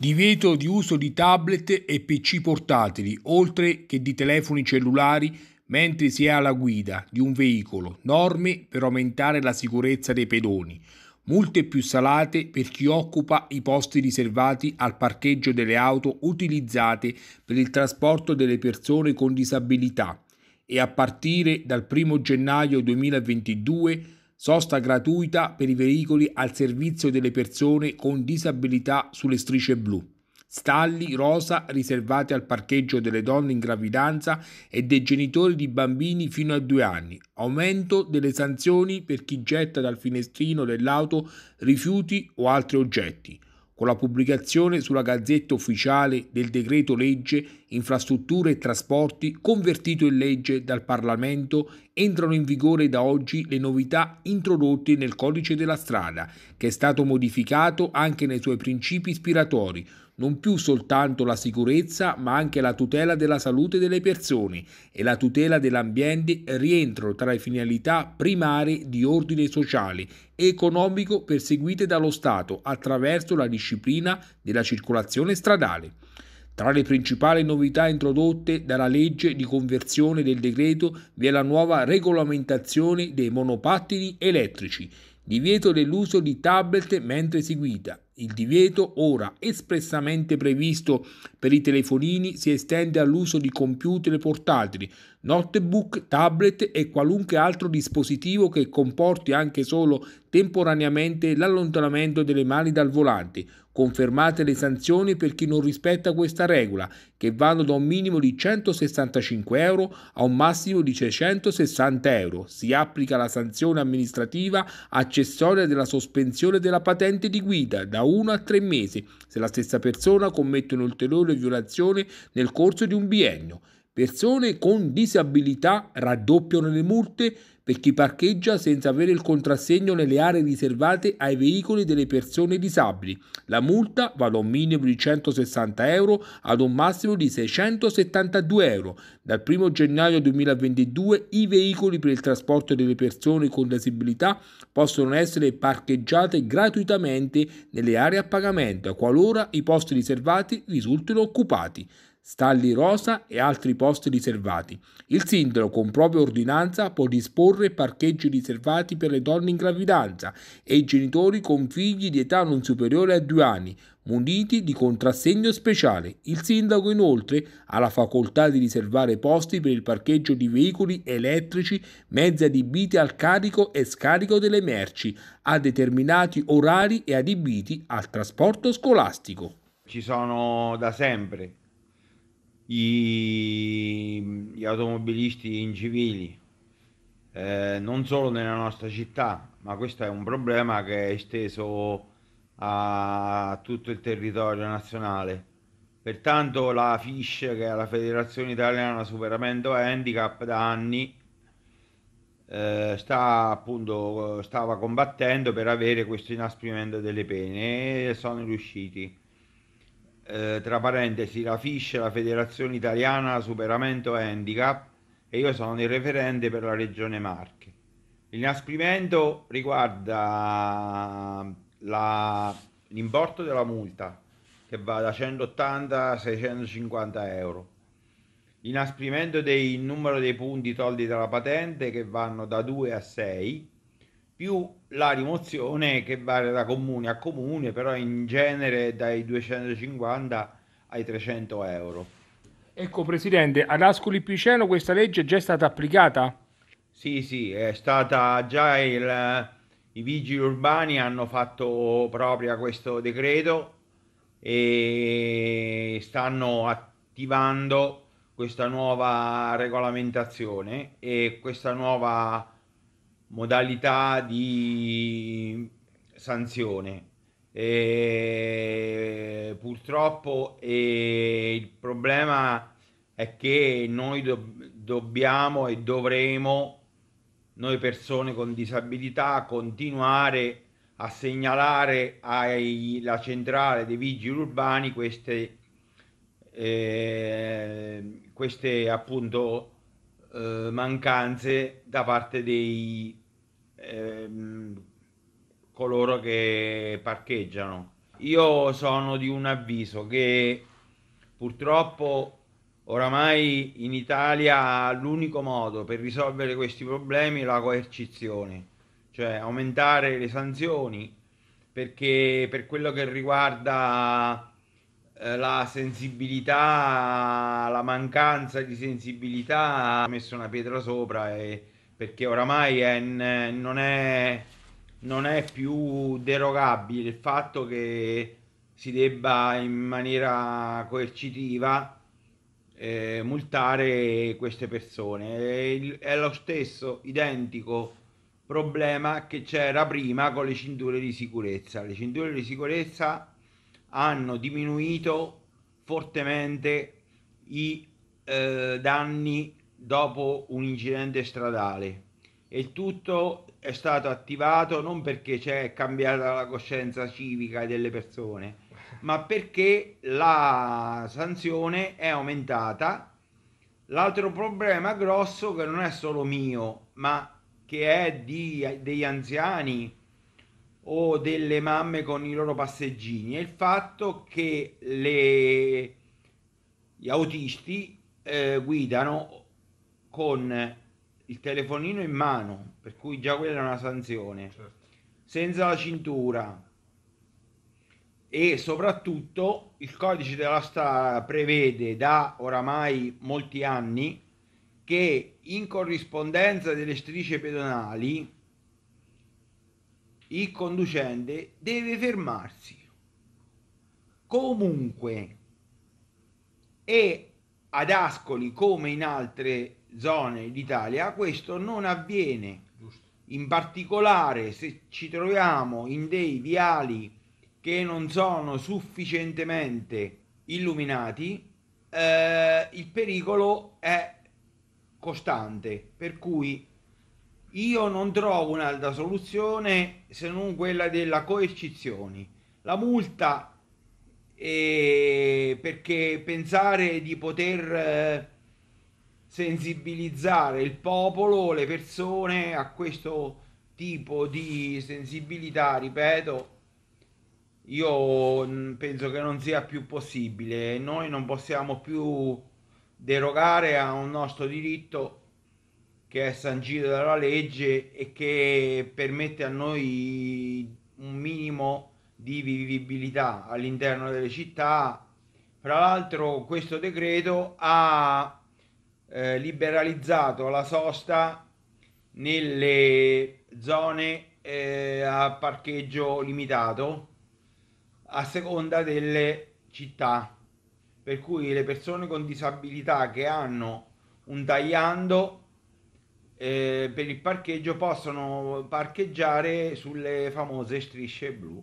Divieto di uso di tablet e PC portatili, oltre che di telefoni cellulari mentre si è alla guida di un veicolo. Norme per aumentare la sicurezza dei pedoni. Multe più salate per chi occupa i posti riservati al parcheggio delle auto utilizzate per il trasporto delle persone con disabilità. E a partire dal 1 gennaio 2022 sosta gratuita per i veicoli al servizio delle persone con disabilità sulle strisce blu, stalli rosa riservati al parcheggio delle donne in gravidanza e dei genitori di bambini fino a due anni, aumento delle sanzioni per chi getta dal finestrino dell'auto rifiuti o altri oggetti, con la pubblicazione sulla Gazzetta Ufficiale del decreto legge Infrastrutture e Trasporti convertito in legge dal Parlamento, entrano in vigore da oggi le novità introdotte nel codice della strada, che è stato modificato anche nei suoi principi ispiratori, non più soltanto la sicurezza ma anche la tutela della salute delle persone e la tutela dell'ambiente rientrano tra le finalità primarie di ordine sociale e economico perseguite dallo Stato attraverso la disciplina della circolazione stradale. Tra le principali novità introdotte dalla legge di conversione del decreto vi è la nuova regolamentazione dei monopattini elettrici, divieto dell'uso di tablet mentre si guida, il divieto, ora espressamente previsto per i telefonini, si estende all'uso di computer portatili, notebook, tablet e qualunque altro dispositivo che comporti anche solo temporaneamente l'allontanamento delle mani dal volante. Confermate le sanzioni per chi non rispetta questa regola, che vanno da un minimo di 165 euro a un massimo di 660 euro. Si applica la sanzione amministrativa accessoria della sospensione della patente di guida da 1 a 3 mesi se la stessa persona commette un'ulteriore violazione nel corso di un biennio. Persone con disabilità raddoppiano le multe per chi parcheggia senza avere il contrassegno nelle aree riservate ai veicoli delle persone disabili. La multa va da un minimo di 160 euro ad un massimo di 672 euro. Dal 1 gennaio 2022 i veicoli per il trasporto delle persone con disabilità possono essere parcheggiati gratuitamente nelle aree a pagamento qualora i posti riservati risultino occupati stalli rosa e altri posti riservati. Il sindaco con propria ordinanza può disporre parcheggi riservati per le donne in gravidanza e i genitori con figli di età non superiore a due anni, muniti di contrassegno speciale. Il sindaco inoltre ha la facoltà di riservare posti per il parcheggio di veicoli elettrici, mezzi adibiti al carico e scarico delle merci, a determinati orari e adibiti al trasporto scolastico. Ci sono da sempre gli, gli automobilisti incivili, eh, non solo nella nostra città, ma questo è un problema che è esteso a tutto il territorio nazionale. Pertanto la FISH, che è la Federazione Italiana Superamento Handicap, da anni eh, sta, appunto, stava combattendo per avere questo inasprimento delle pene e sono riusciti. Eh, tra parentesi, la FISH, la Federazione Italiana Superamento Handicap, e io sono il referente per la Regione Marche. L'inasprimento riguarda la, l'importo della multa, che va da 180 a 650 euro. L'inasprimento del numero dei punti tolti dalla patente, che vanno da 2 a 6 più la rimozione che varia da comune a comune, però in genere dai 250 ai 300 euro. Ecco Presidente, ad Ascoli Piceno questa legge è già stata applicata? Sì, sì, è stata già il, i vigili urbani hanno fatto proprio questo decreto e stanno attivando questa nuova regolamentazione e questa nuova modalità di sanzione. E purtroppo e il problema è che noi do- dobbiamo e dovremo, noi persone con disabilità, continuare a segnalare alla centrale dei vigili urbani queste, eh, queste appunto eh, mancanze da parte dei ehm, coloro che parcheggiano. Io sono di un avviso che purtroppo oramai in Italia l'unico modo per risolvere questi problemi è la coercizione, cioè aumentare le sanzioni perché per quello che riguarda eh, la sensibilità, la mancanza di sensibilità ha messo una pietra sopra e, perché oramai è, non, è, non, è, più derogabile il fatto che si debba in maniera coercitiva eh, multare queste persone. È, il, è lo stesso identico problema che c'era prima con le cinture di sicurezza. Le cinture di sicurezza hanno diminuito fortemente i eh, danni dopo un incidente stradale e il tutto è stato attivato non perché c'è cambiata la coscienza civica delle persone, ma perché la sanzione è aumentata. L'altro problema grosso che non è solo mio, ma che è di, degli anziani o delle mamme con i loro passeggini è il fatto che le, gli autisti eh, guidano con il telefonino in mano, per cui già quella è una sanzione, certo. senza la cintura e soprattutto il codice della strada prevede da oramai molti anni che in corrispondenza delle strisce pedonali il conducente deve fermarsi comunque e ad Ascoli come in altre zone d'Italia questo non avviene in particolare se ci troviamo in dei viali che non sono sufficientemente illuminati eh, il pericolo è costante per cui io non trovo un'altra soluzione se non quella della coercizione. La multa eh, perché pensare di poter eh, sensibilizzare il popolo, le persone a questo tipo di sensibilità, ripeto, io mm, penso che non sia più possibile. Noi non possiamo più derogare a un nostro diritto che è sancito dalla legge e che permette a noi un minimo di vivibilità all'interno delle città. Fra l'altro questo decreto ha eh, liberalizzato la sosta nelle zone eh, a parcheggio limitato a seconda delle città, per cui le persone con disabilità che hanno un tagliando eh, per il parcheggio possono parcheggiare sulle famose strisce blu.